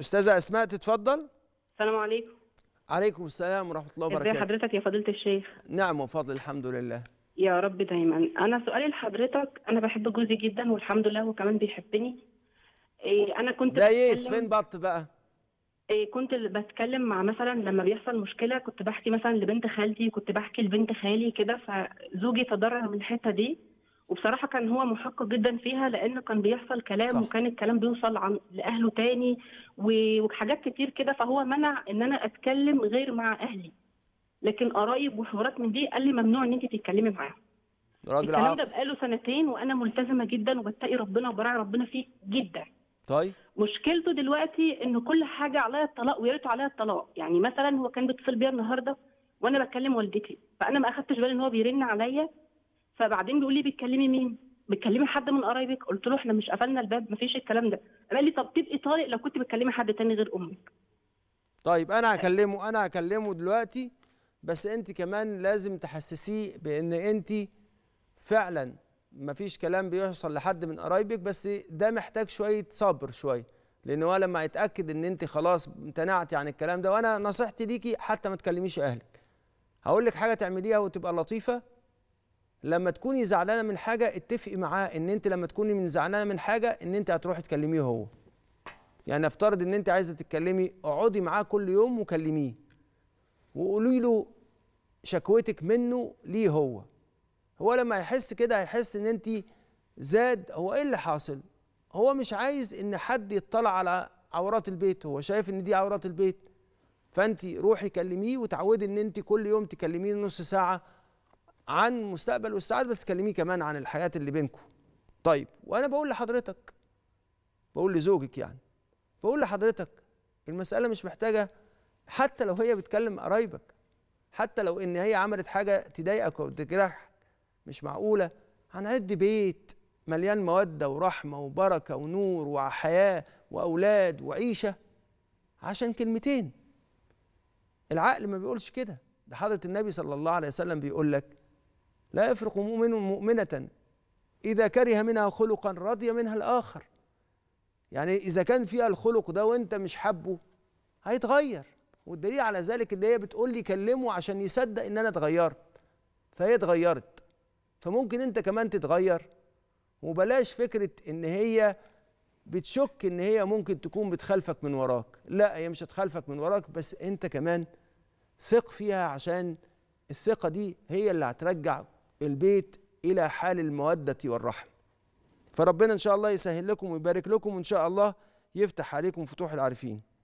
استاذه اسماء تتفضل السلام عليكم عليكم السلام ورحمه الله وبركاته ازي حضرتك يا فضيله الشيخ نعم وفضل الحمد لله يا رب دايما انا سؤالي لحضرتك انا بحب جوزي جدا والحمد لله هو كمان بيحبني إيه انا كنت ده ايه فين بط بقى إيه كنت بتكلم مع مثلا لما بيحصل مشكله كنت بحكي مثلا لبنت خالتي كنت بحكي لبنت خالي كده فزوجي تضرر من الحته دي وبصراحه كان هو محق جدا فيها لان كان بيحصل كلام صح. وكان الكلام بيوصل عن لاهله تاني وحاجات كتير كده فهو منع ان انا اتكلم غير مع اهلي لكن قرايب وحوارات من دي قال لي ممنوع ان انت تتكلمي معاهم راجل الكلام ده بقاله سنتين وانا ملتزمه جدا وبتقي ربنا وبراعي ربنا فيه جدا طيب مشكلته دلوقتي ان كل حاجه عليا الطلاق ويا ريته عليا الطلاق يعني مثلا هو كان بيتصل بيا النهارده وانا بكلم والدتي فانا ما اخدتش بالي ان هو بيرن عليا فبعدين بيقول لي بتكلمي مين؟ بتكلمي حد من قرايبك؟ قلت له احنا مش قفلنا الباب مفيش الكلام ده. قال لي طب تبقي طارق لو كنت بتكلمي حد تاني غير امك. طيب انا هكلمه انا هكلمه دلوقتي بس انت كمان لازم تحسسيه بان انت فعلا مفيش كلام بيحصل لحد من قرايبك بس ده محتاج شويه صبر شويه لان هو لما يتاكد ان انت خلاص امتنعتي عن الكلام ده وانا نصيحتي ليكي حتى ما تكلميش اهلك هقول لك حاجه تعمليها وتبقى لطيفه لما تكوني زعلانه من حاجه اتفقي معاه ان انت لما تكوني من زعلانه من حاجه ان انت هتروحي تكلميه هو يعني افترض ان انت عايزه تتكلمي اقعدي معاه كل يوم وكلميه وقولي له شكوتك منه ليه هو هو لما هيحس كده هيحس ان انت زاد هو ايه اللي حاصل هو مش عايز ان حد يطلع على عورات البيت هو شايف ان دي عورات البيت فانت روحي كلميه وتعودي ان انت كل يوم تكلميه نص ساعه عن مستقبل والسعادة بس كلميه كمان عن الحياة اللي بينكم طيب وأنا بقول لحضرتك بقول لزوجك يعني بقول لحضرتك المسألة مش محتاجة حتى لو هي بتكلم قرايبك حتى لو إن هي عملت حاجة تضايقك أو تجرحك مش معقولة هنعد بيت مليان مودة ورحمة وبركة ونور وحياة وأولاد وعيشة عشان كلمتين العقل ما بيقولش كده ده حضرة النبي صلى الله عليه وسلم بيقول لك لا يفرق مؤمن مؤمنة إذا كره منها خلقا رضي منها الآخر يعني إذا كان فيها الخلق ده وأنت مش حابه هيتغير والدليل على ذلك اللي هي بتقول لي كلمه عشان يصدق إن أنا اتغيرت فهي اتغيرت فممكن أنت كمان تتغير وبلاش فكرة إن هي بتشك إن هي ممكن تكون بتخالفك من وراك لا هي مش هتخالفك من وراك بس أنت كمان ثق فيها عشان الثقة دي هي اللي هترجع البيت الى حال الموده والرحم فربنا ان شاء الله يسهل لكم ويبارك لكم وان شاء الله يفتح عليكم فتوح العارفين